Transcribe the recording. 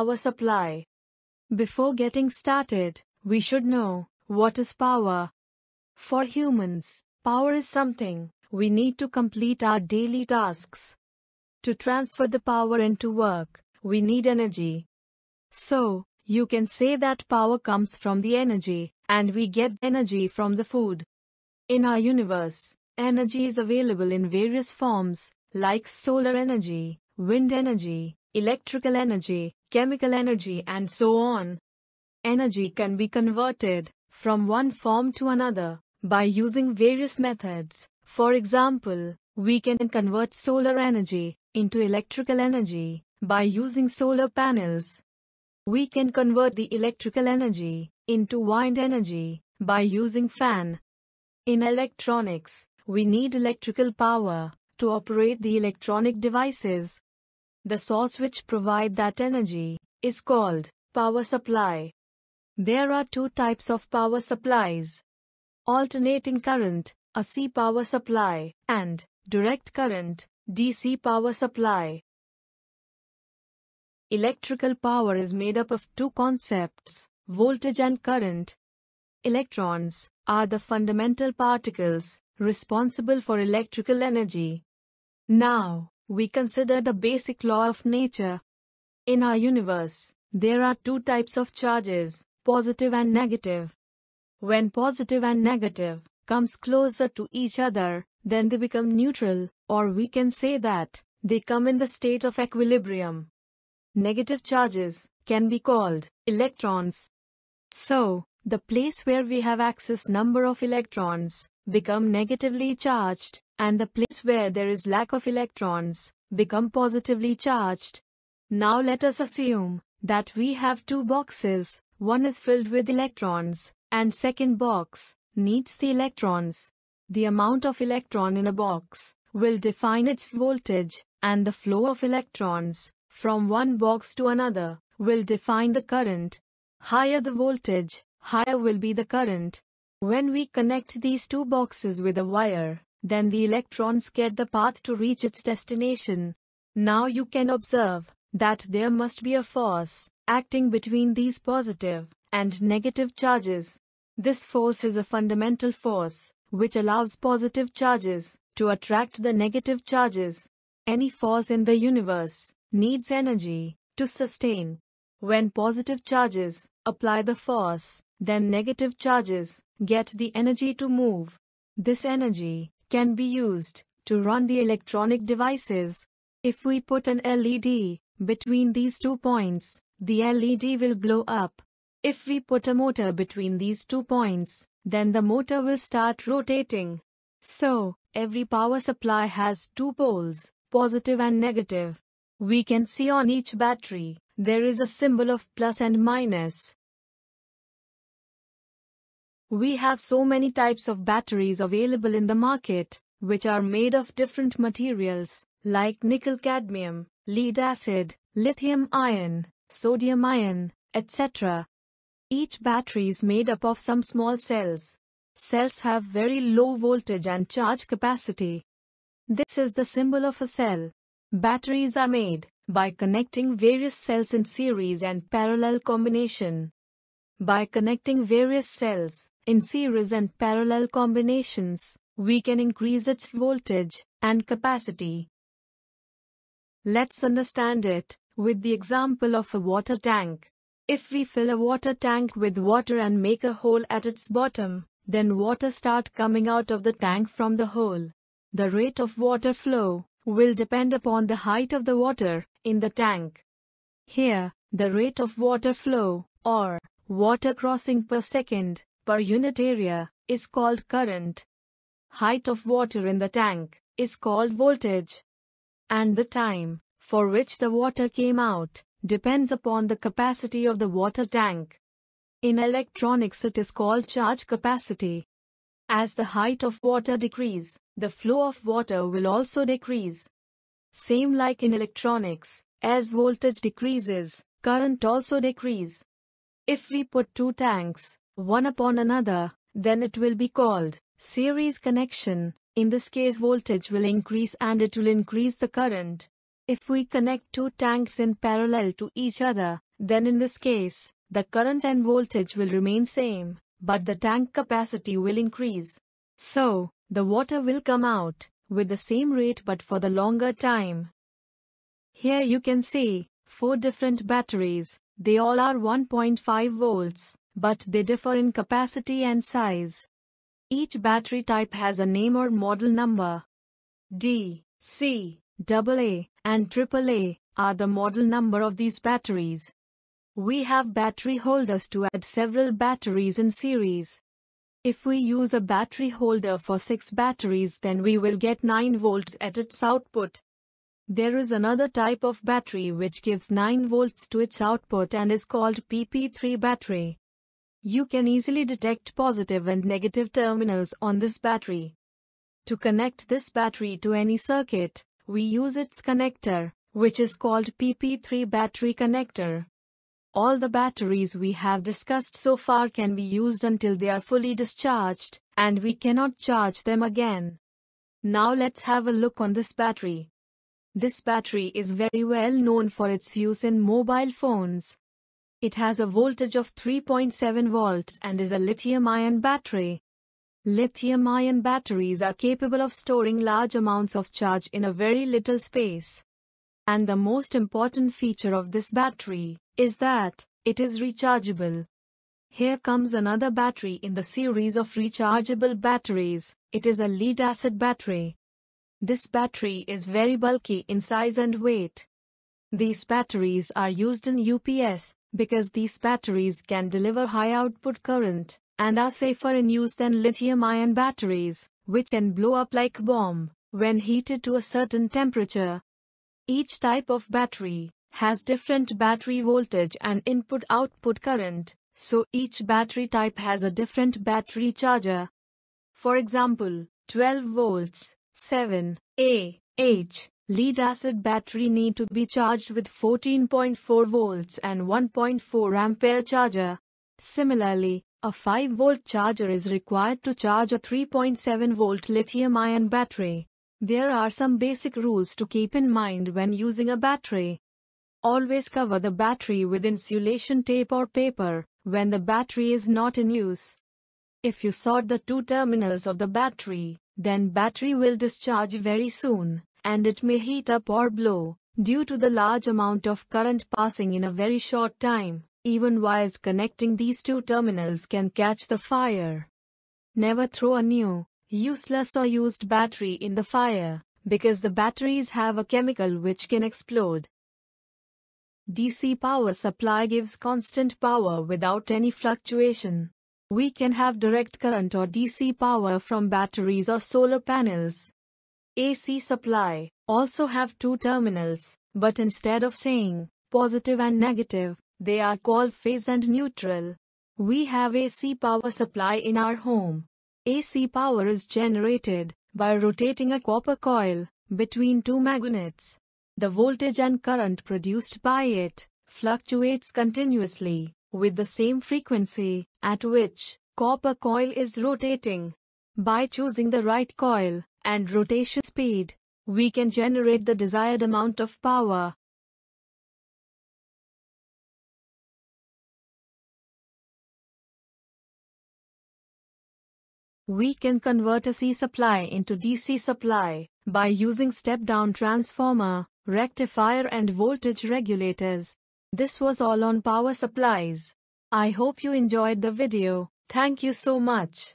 power supply. Before getting started, we should know what is power. For humans, power is something we need to complete our daily tasks. To transfer the power into work, we need energy. So, you can say that power comes from the energy, and we get energy from the food. In our universe, energy is available in various forms, like solar energy, wind energy, electrical energy, chemical energy and so on. Energy can be converted from one form to another by using various methods. For example, we can convert solar energy into electrical energy by using solar panels. We can convert the electrical energy into wind energy by using fan. In electronics, we need electrical power to operate the electronic devices the source which provide that energy is called power supply. There are two types of power supplies. Alternating current, AC power supply, and direct current, DC power supply. Electrical power is made up of two concepts, voltage and current. Electrons are the fundamental particles responsible for electrical energy. Now, we consider the basic law of nature. In our universe, there are two types of charges, positive and negative. When positive and negative comes closer to each other, then they become neutral, or we can say that they come in the state of equilibrium. Negative charges can be called electrons. So, the place where we have excess number of electrons become negatively charged and the place where there is lack of electrons, become positively charged. Now let us assume that we have two boxes, one is filled with electrons, and second box needs the electrons. The amount of electron in a box will define its voltage, and the flow of electrons from one box to another will define the current. Higher the voltage, higher will be the current. When we connect these two boxes with a wire, then the electrons get the path to reach its destination. Now you can observe that there must be a force acting between these positive and negative charges. This force is a fundamental force which allows positive charges to attract the negative charges. Any force in the universe needs energy to sustain. When positive charges apply the force, then negative charges get the energy to move. This energy can be used to run the electronic devices. If we put an LED between these two points, the LED will glow up. If we put a motor between these two points, then the motor will start rotating. So, every power supply has two poles, positive and negative. We can see on each battery, there is a symbol of plus and minus. We have so many types of batteries available in the market, which are made of different materials, like nickel cadmium, lead acid, lithium ion, sodium ion, etc. Each battery is made up of some small cells. Cells have very low voltage and charge capacity. This is the symbol of a cell. Batteries are made by connecting various cells in series and parallel combination. By connecting various cells, in series and parallel combinations, we can increase its voltage and capacity. Let's understand it with the example of a water tank. If we fill a water tank with water and make a hole at its bottom, then water start coming out of the tank from the hole. The rate of water flow will depend upon the height of the water in the tank. Here, the rate of water flow, or water crossing per second, per unit area is called current. Height of water in the tank is called voltage. And the time for which the water came out depends upon the capacity of the water tank. In electronics it is called charge capacity. As the height of water decrease, the flow of water will also decrease. Same like in electronics, as voltage decreases, current also decrease. If we put two tanks one upon another, then it will be called series connection. In this case voltage will increase and it will increase the current. If we connect two tanks in parallel to each other, then in this case, the current and voltage will remain same, but the tank capacity will increase. So, the water will come out, with the same rate but for the longer time. Here you can see, four different batteries, they all are 1.5 volts but they differ in capacity and size. Each battery type has a name or model number. D, C, AA, and AAA are the model number of these batteries. We have battery holders to add several batteries in series. If we use a battery holder for 6 batteries then we will get 9 volts at its output. There is another type of battery which gives 9 volts to its output and is called PP3 battery. You can easily detect positive and negative terminals on this battery. To connect this battery to any circuit, we use its connector, which is called PP3 battery connector. All the batteries we have discussed so far can be used until they are fully discharged, and we cannot charge them again. Now let's have a look on this battery. This battery is very well known for its use in mobile phones, it has a voltage of 3.7 volts and is a lithium-ion battery. Lithium-ion batteries are capable of storing large amounts of charge in a very little space. And the most important feature of this battery is that it is rechargeable. Here comes another battery in the series of rechargeable batteries. It is a lead-acid battery. This battery is very bulky in size and weight. These batteries are used in UPS, because these batteries can deliver high output current and are safer in use than lithium-ion batteries, which can blow up like a bomb when heated to a certain temperature. Each type of battery has different battery voltage and input-output current, so each battery type has a different battery charger. For example, 12 volts, 7 Ah Lead-acid battery need to be charged with 14.4 volts and 1.4 ampere charger. Similarly, a 5 volt charger is required to charge a 3.7 volt lithium ion battery. There are some basic rules to keep in mind when using a battery. Always cover the battery with insulation tape or paper when the battery is not in use. If you sort the two terminals of the battery, then battery will discharge very soon and it may heat up or blow, due to the large amount of current passing in a very short time. Even wires connecting these two terminals can catch the fire. Never throw a new, useless or used battery in the fire, because the batteries have a chemical which can explode. DC power supply gives constant power without any fluctuation. We can have direct current or DC power from batteries or solar panels. AC supply, also have two terminals, but instead of saying positive and negative, they are called phase and neutral. We have AC power supply in our home. AC power is generated by rotating a copper coil between two magnets. The voltage and current produced by it fluctuates continuously with the same frequency at which copper coil is rotating. By choosing the right coil, and rotation speed, we can generate the desired amount of power. We can convert AC supply into DC supply by using step-down transformer, rectifier and voltage regulators. This was all on power supplies. I hope you enjoyed the video. Thank you so much.